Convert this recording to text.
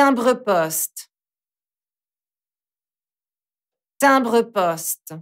timbre-poste, timbre-poste.